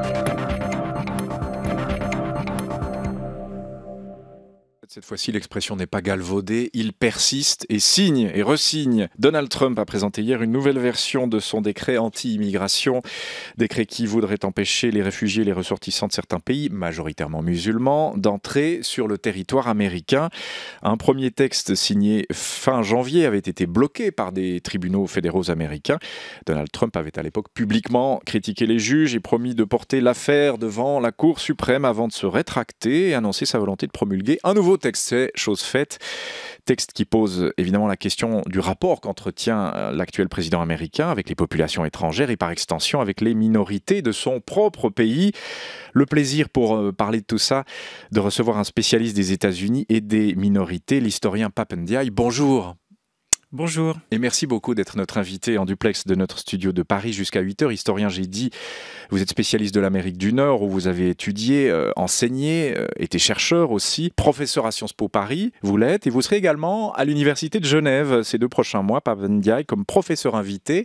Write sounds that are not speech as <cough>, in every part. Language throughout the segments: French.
Thank you. Cette fois-ci, l'expression n'est pas galvaudée, il persiste et signe et resigne. Donald Trump a présenté hier une nouvelle version de son décret anti-immigration, décret qui voudrait empêcher les réfugiés et les ressortissants de certains pays, majoritairement musulmans, d'entrer sur le territoire américain. Un premier texte signé fin janvier avait été bloqué par des tribunaux fédéraux américains. Donald Trump avait à l'époque publiquement critiqué les juges et promis de porter l'affaire devant la Cour suprême avant de se rétracter et annoncer sa volonté de promulguer un nouveau texte, c'est chose faite. Texte qui pose évidemment la question du rapport qu'entretient euh, l'actuel président américain avec les populations étrangères et par extension avec les minorités de son propre pays. Le plaisir pour euh, parler de tout ça, de recevoir un spécialiste des États-Unis et des minorités, l'historien Papendiaï. Bonjour. Bonjour. Et merci beaucoup d'être notre invité en duplex de notre studio de Paris jusqu'à 8h. Historien, j'ai dit, vous êtes spécialiste de l'Amérique du Nord, où vous avez étudié, euh, enseigné, euh, été chercheur aussi, professeur à Sciences Po Paris, vous l'êtes, et vous serez également à l'Université de Genève ces deux prochains mois, Pavendiaï, comme professeur invité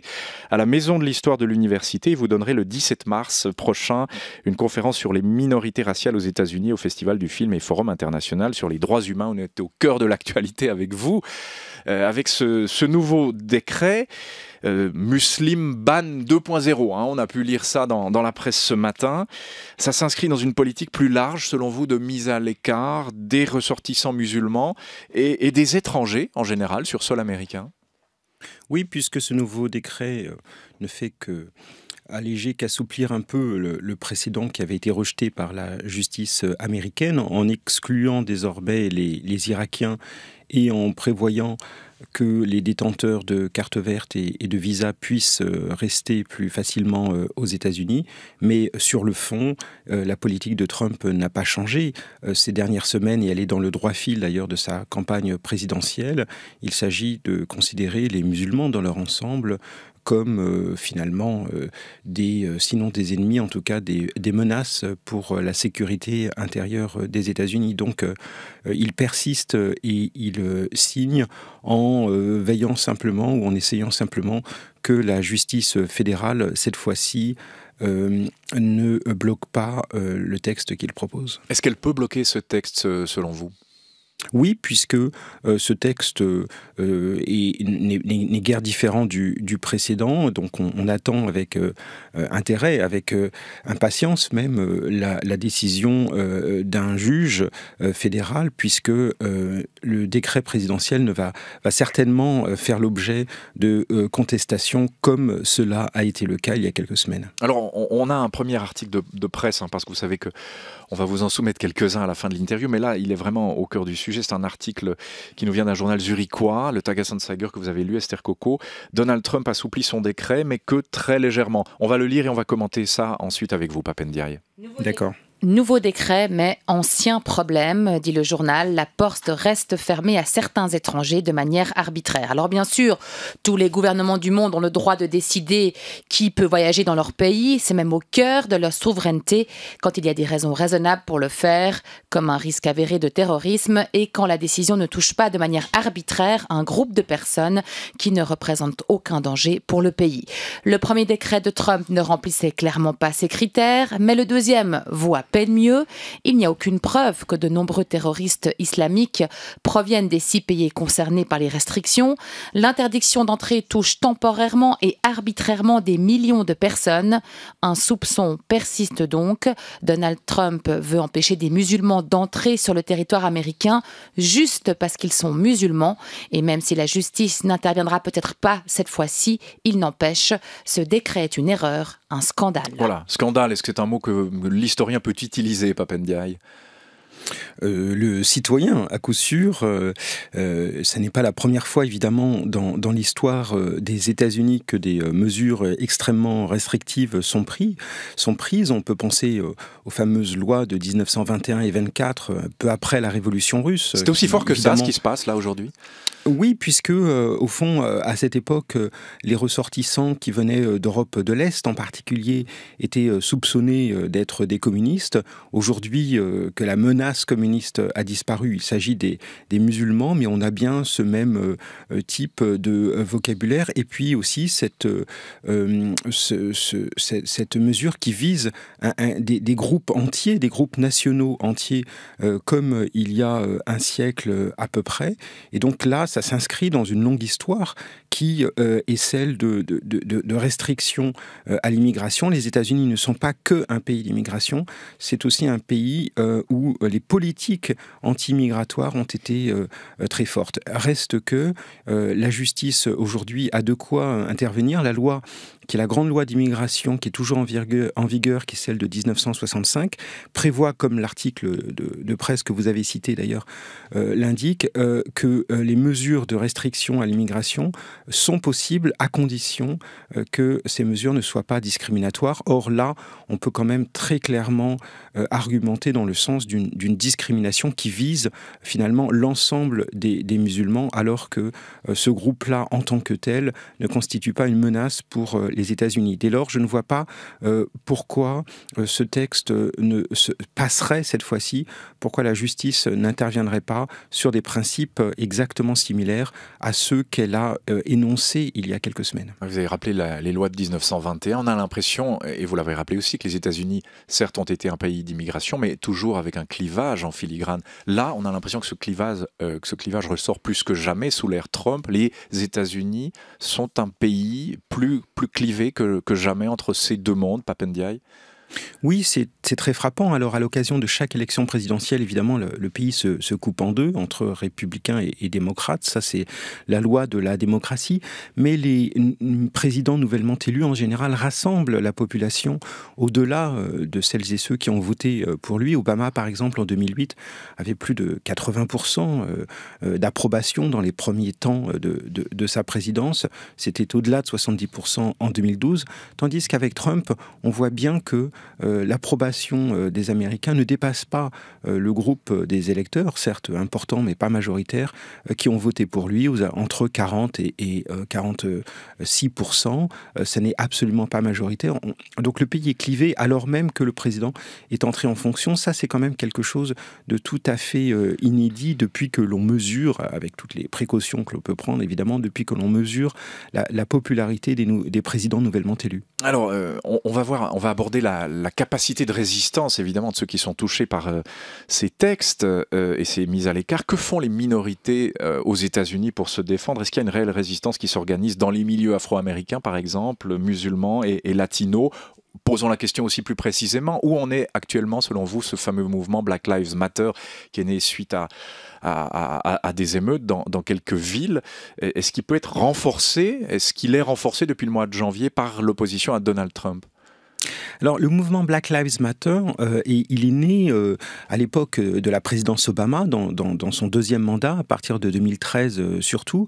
à la Maison de l'Histoire de l'Université. Vous donnerez le 17 mars prochain une conférence sur les minorités raciales aux États-Unis au Festival du film et Forum international sur les droits humains. On est au cœur de l'actualité avec vous. Euh, avec ce, nouveau décret. Euh, Muslim Ban 2.0, hein, on a pu lire ça dans, dans la presse ce matin. Ça s'inscrit dans une politique plus large, selon vous, de mise à l'écart des ressortissants musulmans et, des étrangers en général sur sol américain Oui, puisque ce nouveau décret euh, ne fait que alléger, qu'assouplir un peu le, précédent qui avait été rejeté par la justice américaine en excluant désormais les Irakiens et en prévoyant que les détenteurs de cartes vertes et, de visas puissent euh, rester plus facilement euh, aux États-Unis. Mais sur le fond, euh, la politique de Trump n'a pas changé ces dernières semaines et elle est dans le droit fil d'ailleurs de sa campagne présidentielle. Il s'agit de considérer les musulmans dans leur ensemble comme euh, finalement euh, des, euh, sinon des ennemis, en tout cas des, menaces pour la sécurité intérieure des États-Unis. Donc il persiste et il signe en veillant simplement ou en essayant simplement que la justice fédérale, cette fois-ci, ne bloque pas le texte qu'il propose. Est-ce qu'elle peut bloquer ce texte selon vous oui, puisque euh, ce texte euh, n'est guère différent du, précédent, donc on, attend avec euh, intérêt, avec impatience même, la, décision d'un juge fédéral, puisque le décret présidentiel ne va, va certainement faire l'objet de contestations comme cela a été le cas il y a quelques semaines. Alors, on, a un premier article de, presse, hein, parce que vous savez que on va vous en soumettre quelques-uns à la fin de l'interview, mais là, il est vraiment au cœur du sujet c'est un article qui nous vient d'un journal zurichois, le Tagesanzeiger que vous avez lu, Esther Coco. Donald Trump assouplit son décret, mais que très légèrement. On va le lire et on va commenter ça ensuite avec vous, Papendiaï. D'accord. Nouveau décret, mais ancien problème, dit le journal. La porte reste fermée à certains étrangers de manière arbitraire. Alors bien sûr, tous les gouvernements du monde ont le droit de décider qui peut voyager dans leur pays. C'est même au cœur de leur souveraineté quand il y a des raisons raisonnables pour le faire, comme un risque avéré de terrorisme et quand la décision ne touche pas de manière arbitraire un groupe de personnes qui ne représentent aucun danger pour le pays. Le premier décret de Trump ne remplissait clairement pas ces critères, mais le deuxième voit peine mieux. Il n'y a aucune preuve que de nombreux terroristes islamiques proviennent des six pays concernés par les restrictions. L'interdiction d'entrée touche temporairement et arbitrairement des millions de personnes. Un soupçon persiste donc. Donald Trump veut empêcher des musulmans d'entrer sur le territoire américain juste parce qu'ils sont musulmans. Et même si la justice n'interviendra peut-être pas cette fois-ci, il n'empêche, ce décret est une erreur, un scandale. Voilà, scandale, est-ce que c'est un mot que l'historien peut utiliser, Papendiaï euh, le citoyen, à coup sûr, Ce euh, euh, n'est pas la première fois évidemment dans, l'histoire des États-Unis que des mesures extrêmement restrictives sont, sont prises. On peut penser aux fameuses lois de 1921 et 24, peu après la Révolution russe. C'est aussi fort que ça ce qui se passe là aujourd'hui oui, puisque euh, au fond, euh, à cette époque, euh, les ressortissants qui venaient d'Europe de l'Est en particulier étaient soupçonnés d'être des communistes. Aujourd'hui, que la menace communiste a disparu, il s'agit des, musulmans, mais on a bien ce même type de vocabulaire. Et puis aussi cette, cette, mesure qui vise des, des, groupes entiers, des groupes nationaux entiers, comme il y a un siècle à peu près. Et donc là, ça s'inscrit dans une longue histoire qui euh, est celle de, de, de, restrictions euh, à l'immigration. Les États-Unis ne sont pas que un pays d'immigration, c'est aussi un pays euh, où les politiques anti-migratoires ont été très fortes. Reste que la justice aujourd'hui a de quoi intervenir. La loi qui est la grande loi d'immigration qui est toujours en vigueur, qui est celle de 1965, prévoit, comme l'article de, presse que vous avez cité d'ailleurs euh, l'indique, euh, que euh, les mesures de restriction à l'immigration sont possibles à condition que ces mesures ne soient pas discriminatoires. Or là, on peut quand même très clairement argumenter dans le sens d'une discrimination qui vise finalement l'ensemble des, des, musulmans, alors que ce groupe-là, en tant que tel, ne constitue pas une menace pour les États-Unis. Dès lors, je ne vois pas euh, pourquoi euh, ce texte euh, ne se passerait cette fois-ci, pourquoi la justice n'interviendrait pas sur des principes exactement similaires à ceux qu'elle a énoncés il y a quelques semaines. Vous avez rappelé les lois de 1921. On a l'impression, et vous l'avez rappelé aussi, que les États-Unis, certes, ont été un pays d'immigration, mais toujours avec un clivage en filigrane. Là, on a l'impression que, ce clivage, que ce clivage ressort plus que jamais sous l'ère Trump. Les États-Unis sont un pays plus, plus que, que jamais entre ces deux mondes, Papendiaï oui, c'est très frappant. Alors, à l'occasion de chaque élection présidentielle, évidemment, le, pays se, coupe en deux, entre républicains et, démocrates. Ça, c'est la loi de la démocratie. Mais les présidents nouvellement élus, en général, rassemblent la population au-delà euh, de celles et ceux qui ont voté euh, pour lui. Obama, par exemple, en 2008, avait plus de 80% euh, d'approbation dans les premiers temps de sa présidence. C'était au-delà de 70% en 2012. Tandis qu'avec Trump, on voit bien que euh, l'approbation euh, des Américains ne dépasse pas euh, le groupe des électeurs, certes important mais pas majoritaire, qui ont voté pour lui entre 40 et, 46 Ça n'est absolument pas majoritaire. donc le pays est clivé alors même que le président est entré en fonction. Ça, c'est quand même quelque chose de tout à fait inédit depuis que l'on mesure, avec toutes les précautions que l'on peut prendre évidemment, depuis que l'on mesure la, popularité des présidents nouvellement élus. Alors, euh, on, va voir, on va aborder la, capacité de résistance, évidemment, de ceux qui sont touchés par euh, ces textes euh, et ces mises à l'écart. Que font les minorités aux États-Unis pour se défendre Est-ce qu'il y a une réelle résistance qui s'organise dans les milieux afro-américains, par exemple, musulmans et, et latinos, posons la question aussi plus précisément, où en est actuellement, selon vous, ce fameux mouvement Black Lives Matter qui est né suite à, des émeutes dans quelques villes Est-ce qu'il peut être renforcé Est-ce qu'il est renforcé depuis le mois de janvier par l'opposition à Donald Trump alors, le mouvement Black Lives Matter, euh, il est né euh, à l'époque euh, de la présidence Obama, dans, son deuxième mandat, à partir de 2013 euh, surtout.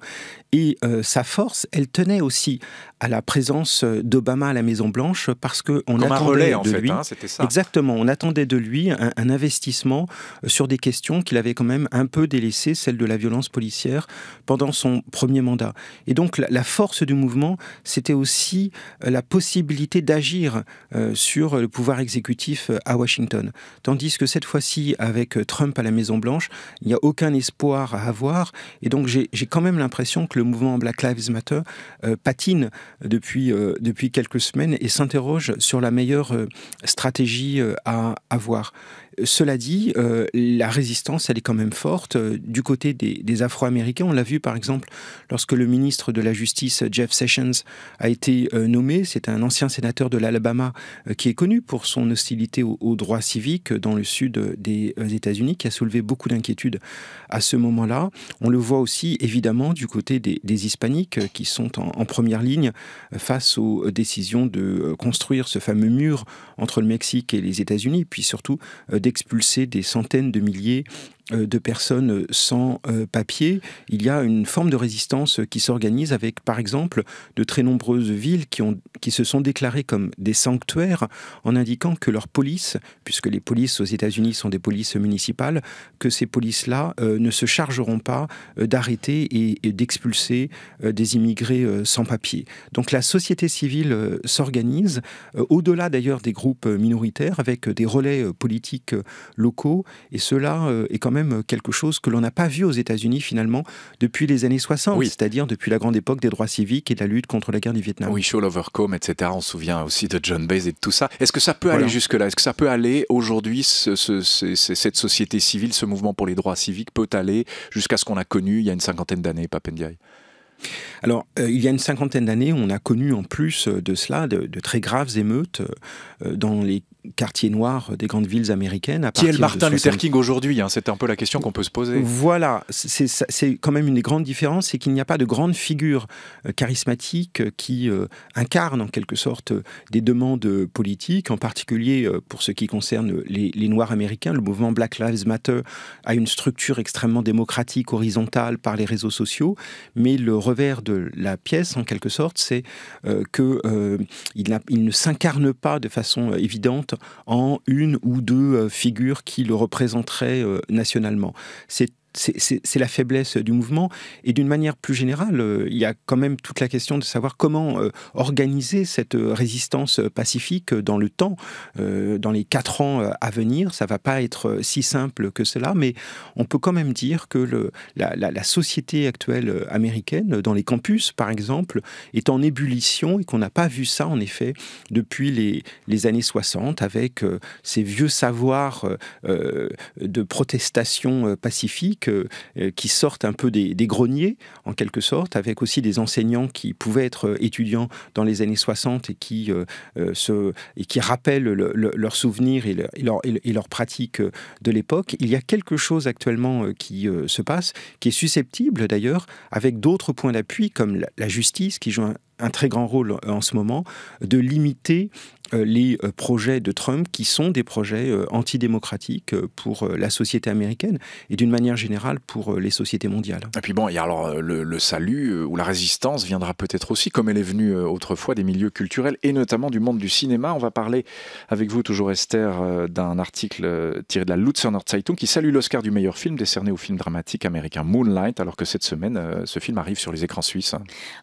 Et sa force, elle tenait aussi à la présence d'Obama à la Maison Blanche, parce qu'on attendait en de fait, lui, hein, exactement, on attendait de lui un, investissement sur des questions qu'il avait quand même un peu délaissées, celle de la violence policière, pendant son premier mandat. Et donc la, force du mouvement, c'était aussi la possibilité d'agir. Euh, sur le pouvoir exécutif euh, à Washington. Tandis que cette fois-ci, avec euh, Trump à la Maison-Blanche, il n'y a aucun espoir à avoir. Et donc, j'ai quand même l'impression que le mouvement Black Lives Matter patine depuis, depuis quelques semaines et s'interroge sur la meilleure stratégie à avoir. Cela dit, euh, la résistance, elle est quand même forte. Euh, du côté des, Afro-Américains, on l'a vu par exemple lorsque le ministre de la Justice, Jeff Sessions, a été euh, nommé. C'est un ancien sénateur de l'Alabama qui est connu pour son hostilité aux droits civiques dans le sud des États-Unis, qui a soulevé beaucoup d'inquiétudes à ce moment-là. On le voit aussi évidemment du côté des, Hispaniques qui sont en, première ligne face aux décisions de construire ce fameux mur entre le Mexique et les États-Unis, puis surtout des d'expulser des centaines de milliers euh, de personnes euh, sans euh, papier, il y a une forme de résistance qui s'organise avec, par exemple, de très nombreuses villes qui, ont, qui se sont déclarées comme des sanctuaires en indiquant que leurs polices, puisque les polices aux États-Unis sont des polices municipales, que ces polices-là ne se chargeront pas d'arrêter et, d'expulser des immigrés sans papier. Donc la société civile s'organise, au-delà d'ailleurs des groupes minoritaires, avec des relais politiques locaux. Et cela euh, est quand même quelque chose que l'on n'a pas vu aux États-Unis finalement depuis les années 60, c'est-à-dire depuis la grande époque des droits civiques et de la lutte contre la guerre du Vietnam. Oui, show Overcome, etc. On se souvient aussi de John Bays et de tout ça. Est-ce que ça peut aller jusque-là Est-ce que ça peut aller aujourd'hui, cette société civile, ce mouvement pour les droits civiques peut aller jusqu'à ce qu'on a connu il y a une cinquantaine d'années, Papendiaï alors, euh, il y a une cinquantaine d'années, on a connu en plus euh, de cela de, très graves émeutes dans les quartier noir des grandes villes américaines. À Qui est le Martin Luther King aujourd'hui hein, C'est un peu la question qu'on peut se poser. Voilà, c'est quand même une des grandes différences, c'est qu'il n'y a pas de grande figure euh, charismatique euh, qui euh, incarne en quelque sorte des demandes politiques, en particulier pour ce qui concerne les, Noirs américains. Le mouvement Black Lives Matter a une structure extrêmement démocratique, horizontale par les réseaux sociaux, mais le revers de la pièce, en quelque sorte, c'est qu'il il ne s'incarne pas de façon évidente en une ou deux euh, figures qui le représenteraient euh, nationalement. C'est c'est la faiblesse du mouvement. Et d'une manière plus générale, euh, il y a quand même toute la question de savoir comment euh, organiser cette euh, résistance pacifique dans le temps, dans les quatre ans à venir. Ça ne va pas être si simple que cela, mais on peut quand même dire que la, société actuelle américaine, dans les campus par exemple, est en ébullition et qu'on n'a pas vu ça en effet depuis les, les années 60 avec ces vieux savoirs de protestation pacifique euh, qui sortent un peu des, greniers, en quelque sorte, avec aussi des enseignants qui pouvaient être euh, étudiants dans les années 60 et qui, euh, se, et qui rappellent leurs souvenirs et, et leurs pratiques de l'époque. Il y a quelque chose actuellement qui se passe, qui est susceptible d'ailleurs, avec d'autres points d'appui comme la, justice qui joue un très grand rôle en ce moment, de limiter euh, les euh, projets de Trump qui sont des projets euh, antidémocratiques pour la société américaine et d'une manière générale pour les sociétés mondiales. Et puis bon, et alors le, salut ou la résistance viendra peut-être aussi, comme elle est venue autrefois, des milieux culturels et notamment du monde du cinéma. On va parler avec vous, toujours Esther, d'un article tiré de la Luzerner Zeitung qui salue l'Oscar du meilleur film décerné au film dramatique américain Moonlight, alors que cette semaine, ce film arrive sur les écrans suisses.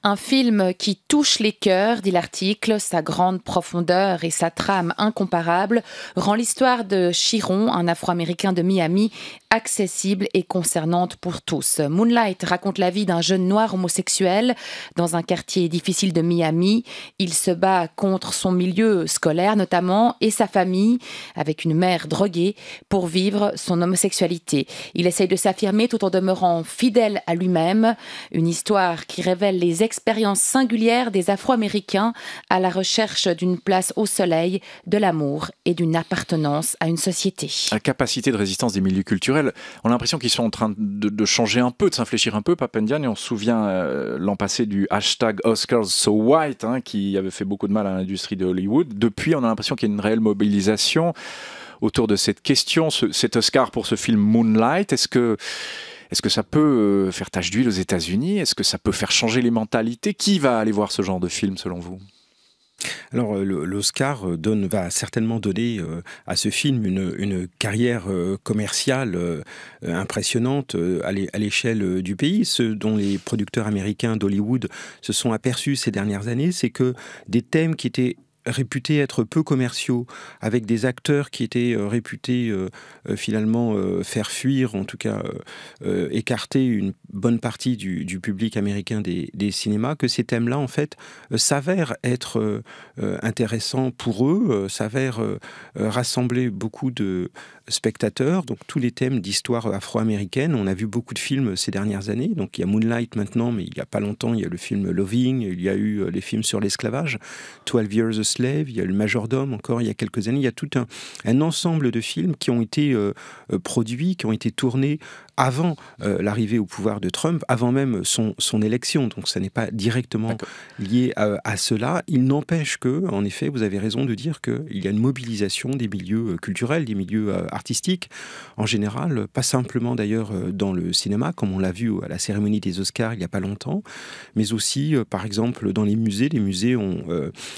Un film qui touche les cœurs, dit l'article, sa grande profondeur et sa trame incomparable rend l'histoire de Chiron, un Afro-Américain de Miami, accessible et concernante pour tous. Moonlight raconte la vie d'un jeune noir homosexuel dans un quartier difficile de Miami. Il se bat contre son milieu scolaire notamment et sa famille, avec une mère droguée, pour vivre son homosexualité. Il essaye de s'affirmer tout en demeurant fidèle à lui-même, une histoire qui révèle les expériences singulières des Afro-Américains à la recherche d'une place au au soleil, de l'amour et d'une appartenance à une société. La capacité de résistance des milieux culturels, on a l'impression qu'ils sont en train de, changer un peu, de s'infléchir un peu, Papendian, et on se souvient euh, l'an passé du hashtag Oscars So White, hein, qui avait fait beaucoup de mal à l'industrie de Hollywood. Depuis, on a l'impression qu'il y a une réelle mobilisation autour de cette question, cet Oscar pour ce film Moonlight. Est-ce que, est que ça peut euh, faire tache d'huile aux États-Unis Est-ce que ça peut faire changer les mentalités Qui va aller voir ce genre de film selon vous alors euh, l'Oscar euh, donne, va certainement donner euh, à ce film une, carrière commerciale impressionnante à l'échelle du pays. Ce dont les producteurs américains d'Hollywood se sont aperçus ces dernières années, c'est que des thèmes qui étaient réputés être peu commerciaux, avec des acteurs qui étaient euh, réputés euh, euh, finalement faire fuir, en tout cas écarter une bonne partie du, public américain des, des, cinémas, que ces thèmes-là, en fait, s'avèrent être intéressants pour eux, s'avèrent rassembler beaucoup de spectateurs. Donc tous les thèmes d'histoire afro-américaine, on a vu beaucoup de films ces dernières années. Donc il y a Moonlight maintenant, mais il n'y a pas longtemps, il y a le film Loving, il y a eu les films sur l'esclavage, 12 Years a il y a Le Majordome encore il y a quelques années, il y a tout un, ensemble de films qui ont été euh, euh, produits, qui ont été tournés avant euh, l'arrivée au pouvoir de Trump, avant même son, élection. Donc ça n'est pas directement lié à, cela. Il n'empêche que, en effet, vous avez raison de dire qu'il y a une mobilisation des milieux euh, culturels, des milieux euh, artistiques, en général, pas simplement d'ailleurs dans le cinéma, comme on l'a vu à la cérémonie des Oscars il n'y a pas longtemps, mais aussi, par exemple, dans les musées. Les musées ont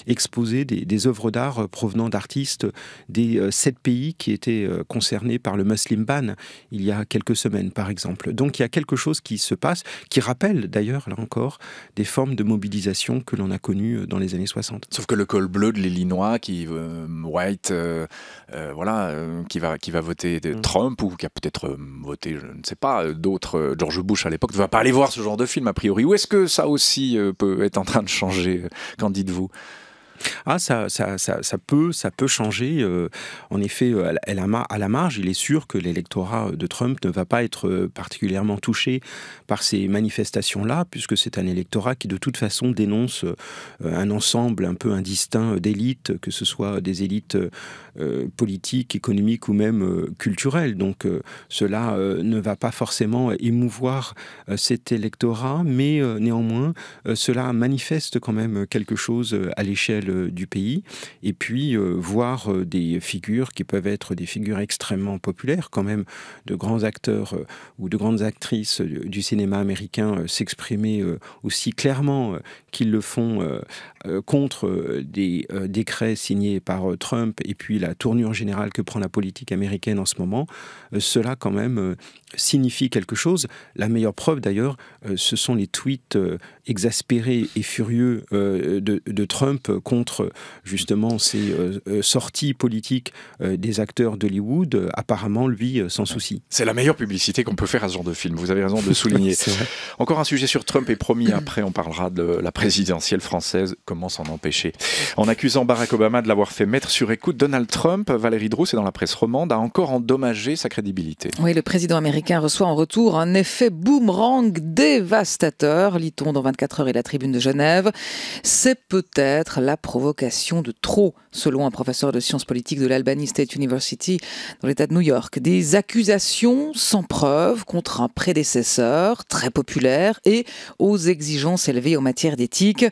exposé des, des œuvres d'art provenant d'artistes des sept pays qui étaient concernés par le Muslim Ban il y a quelques semaines par exemple. Donc il y a quelque chose qui se passe, qui rappelle d'ailleurs, là encore, des formes de mobilisation que l'on a connues euh, dans les années 60. Sauf que le col bleu de l'Illinois, qui euh, White, euh, voilà, qui va qui va voter mm. Trump ou qui a peut-être voté, je ne sais pas, d'autres George Bush à l'époque, ne va pas aller voir ce genre de film a priori. Ou est-ce que ça aussi peut être en train de changer Qu'en dites-vous ah, ça, ça, peut, ça peut changer. Euh, en effet, euh, à la, marge, il est sûr que l'électorat de Trump ne va pas être euh, particulièrement touché par ces manifestations-là, puisque c'est un électorat qui, de toute façon, dénonce un ensemble un peu indistinct d'élites, que ce soit des élites politiques, économiques ou même culturelles. Donc, cela ne va pas forcément émouvoir cet électorat, mais néanmoins, cela manifeste quand même quelque chose à l'échelle euh, du pays, et puis euh, voir euh, des figures qui peuvent être des figures extrêmement populaires, quand même, de grands acteurs ou de grandes actrices du cinéma américain s'exprimer aussi clairement qu'ils le font contre des décrets signés par Trump et puis la tournure générale que prend la politique américaine en ce moment, cela quand même signifie quelque chose. La meilleure preuve, d'ailleurs, euh, ce sont les tweets euh, exaspérés et furieux euh, de, Trump contre justement ces sorties politiques des acteurs d'Hollywood. apparemment, lui, sans souci. C'est la meilleure publicité qu'on peut faire à ce genre de film. Vous avez raison de souligner. <laughs> Encore un sujet sur Trump est promis. Après, on parlera de la présidentielle française. Comment s'en empêcher En accusant Barack Obama de l'avoir fait mettre sur écoute Donald Trump, Valérie Drou, c'est dans la presse romande, a encore endommagé sa crédibilité. Oui, le président américain reçoit en retour un effet boomerang dévastateur, lit-on dans 24 heures et la tribune de Genève. C'est peut-être la provocation de trop, selon un professeur de sciences politiques de l'Albany State University dans l'État de New York. Des accusations sans preuve contre un prédécesseur très populaire et aux exigences élevées en matière d'éthique.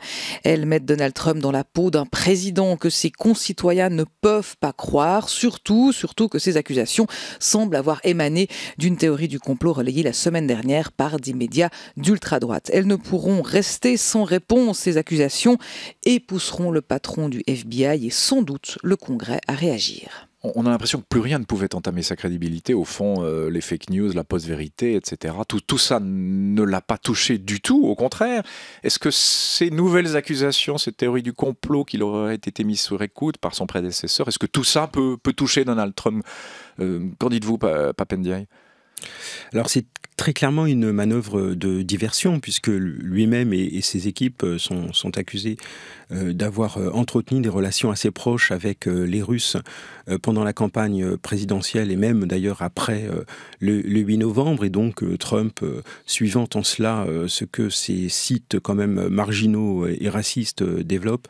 Elles mettent Donald Trump dans la peau d'un président que ses concitoyens ne peuvent pas croire, surtout, surtout que ces accusations semblent avoir émané d'une théorie du complot relayé la semaine dernière par des médias d'ultra-droite. Elles ne pourront rester sans réponse ces accusations et pousseront le patron du FBI et sans doute le Congrès à réagir on a l'impression que plus rien ne pouvait entamer sa crédibilité. Au fond, euh, les fake news, la post-vérité, etc. Tout, tout ça ne l'a pas touché du tout, au contraire. Est-ce que ces nouvelles accusations, cette théorie du complot qui aurait été mise sous écoute par son prédécesseur, est-ce que tout ça peut, toucher Donald Trump euh, Qu'en dites-vous, Papendiaï alors c'est très clairement une manœuvre de diversion, puisque lui-même et, ses équipes euh, sont, accusés euh, d'avoir euh, entretenu des relations assez proches avec les Russes pendant la campagne présidentielle et même d'ailleurs après le, le, 8 novembre. Et donc Trump, suivant en cela ce que ces sites quand même marginaux et racistes développent,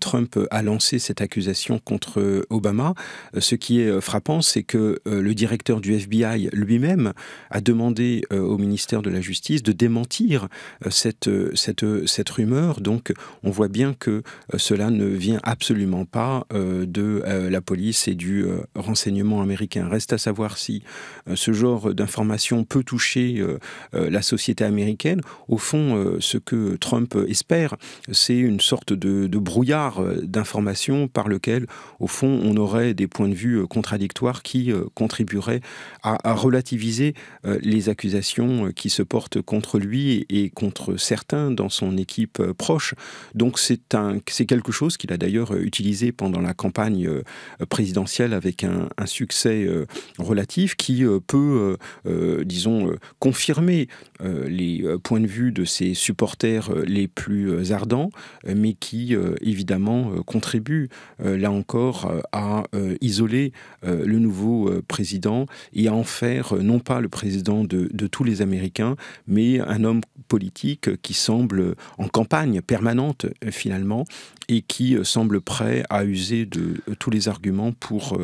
Trump a lancé cette accusation contre Obama. Ce qui est frappant, c'est que le directeur du FBI lui-même a demandé euh, au ministère de la Justice de démentir euh, cette, euh, cette, rumeur. Donc on voit bien que cela ne vient absolument pas de la police et du renseignement américain. Reste à savoir si ce genre d'information peut toucher la société américaine. Au fond, ce que Trump espère, c'est une sorte de, brouillard d'informations par lequel, au fond, on aurait des points de vue contradictoires qui contribueraient à, à relativiser les accusations euh, qui se porte contre lui et contre certains dans son équipe euh, proche. Donc c'est un, c'est quelque chose qu'il a d'ailleurs euh, utilisé pendant la campagne présidentielle avec un, succès relatif qui peut, disons, confirmer les points de vue de ses supporters les plus ardents, mais qui évidemment contribue là encore à isoler le nouveau président et à en faire non pas le président de, de tous les Américains, mais un homme politique qui semble en campagne permanente euh, finalement et qui euh, semble prêt à user de euh, tous les arguments pour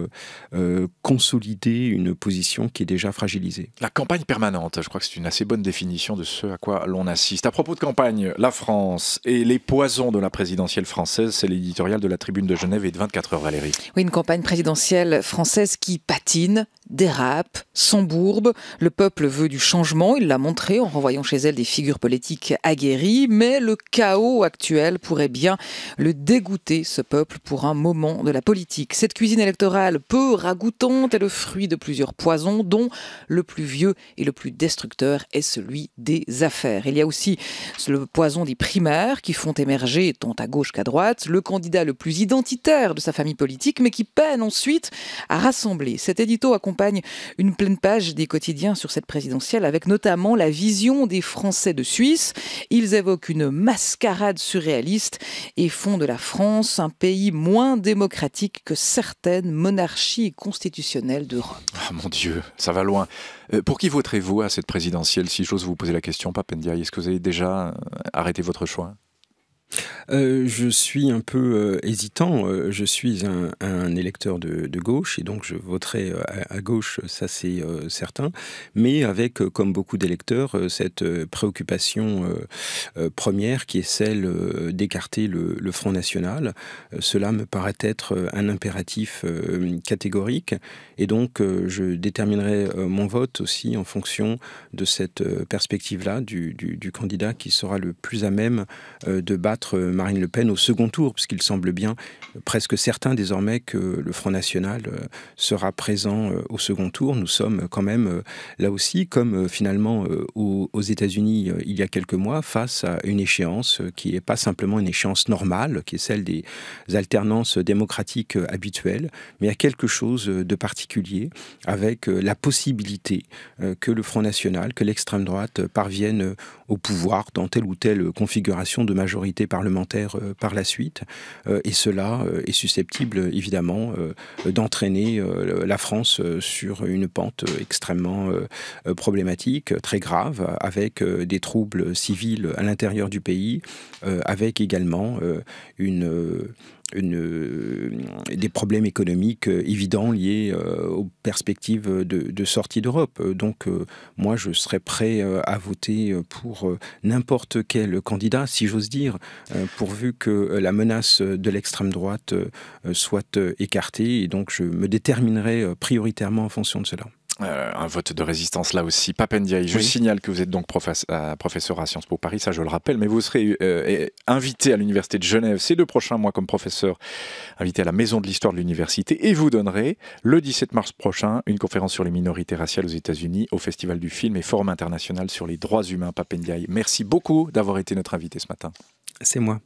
euh, consolider une position qui est déjà fragilisée. La campagne permanente, je crois que c'est une assez bonne définition de ce à quoi l'on assiste. À propos de campagne, la France et les poisons de la présidentielle française, c'est l'éditorial de la Tribune de Genève et de 24 heures, Valérie. Oui, une campagne présidentielle française qui patine, dérape, s'embourbe. Le peuple veut du changement, il l'a montré en renvoyant chez elle des figures politiques aguerries, mais le chaos actuel pourrait bien le dégoûter ce peuple pour un moment de la politique. Cette cuisine électorale peu ragoûtante est le fruit de plusieurs poisons, dont le plus vieux et le plus destructeur est celui des affaires. Il y a aussi le poison des primaires qui font émerger, tant à gauche qu'à droite, le candidat le plus identitaire de sa famille politique, mais qui peine ensuite à rassembler. Cet édito accompagne une pleine page des quotidiens sur cette présidentielle, avec notamment la vision des Français de Suisse. Ils évoquent une mascarade surréaliste et font de la France, un pays moins démocratique que certaines monarchies constitutionnelles d'Europe. Ah mon Dieu, ça va loin. Euh, pour qui voterez-vous à cette présidentielle Si j'ose vous poser la question, Papendia, est-ce que vous avez déjà euh, arrêté votre choix euh, je suis un peu euh, hésitant. Euh, je suis un, électeur de, gauche et donc je voterai à, gauche, ça c'est certain. Mais avec, comme beaucoup d'électeurs, cette préoccupation première qui est celle d'écarter le, Front National. Cela me paraît être un impératif catégorique et donc je déterminerai mon vote aussi en fonction de cette perspective-là du, du, candidat qui sera le plus à même de battre Marine Le Pen au second tour, puisqu'il semble bien euh, presque certain désormais que le Front National euh, sera présent euh, au second tour. Nous sommes quand même là aussi, comme finalement aux États-Unis il y a quelques mois, face à une échéance qui n'est pas simplement une échéance normale, qui est celle des alternances démocratiques habituelles, mais à quelque chose de particulier, avec la possibilité que le Front National, que l'extrême droite parvienne au pouvoir dans telle ou telle configuration de majorité parlementaire euh, par la suite. Euh, et cela euh, est susceptible, évidemment, d'entraîner la France sur une pente extrêmement problématique, très grave, avec des troubles civils à l'intérieur du pays, avec également une une, euh, des problèmes économiques euh, évidents liés euh, aux perspectives de, de sortie d'Europe. Donc moi, je serais prêt à voter pour n'importe quel candidat, si j'ose dire, pourvu que la menace de l'extrême droite soit écartée. Et donc je me déterminerai prioritairement en fonction de cela. Euh, un vote de résistance là aussi. Papendiaï, je signale que vous êtes donc euh, professeur à Sciences Po Paris, ça je le rappelle, mais vous serez euh, invité à l'Université de Genève ces deux prochains mois comme professeur, invité à la Maison de l'Histoire de l'Université, et vous donnerez le 17 mars prochain une conférence sur les minorités raciales aux États-Unis au Festival du film et Forum international sur les droits humains. Papendiaï, merci beaucoup d'avoir été notre invité ce matin. C'est moi.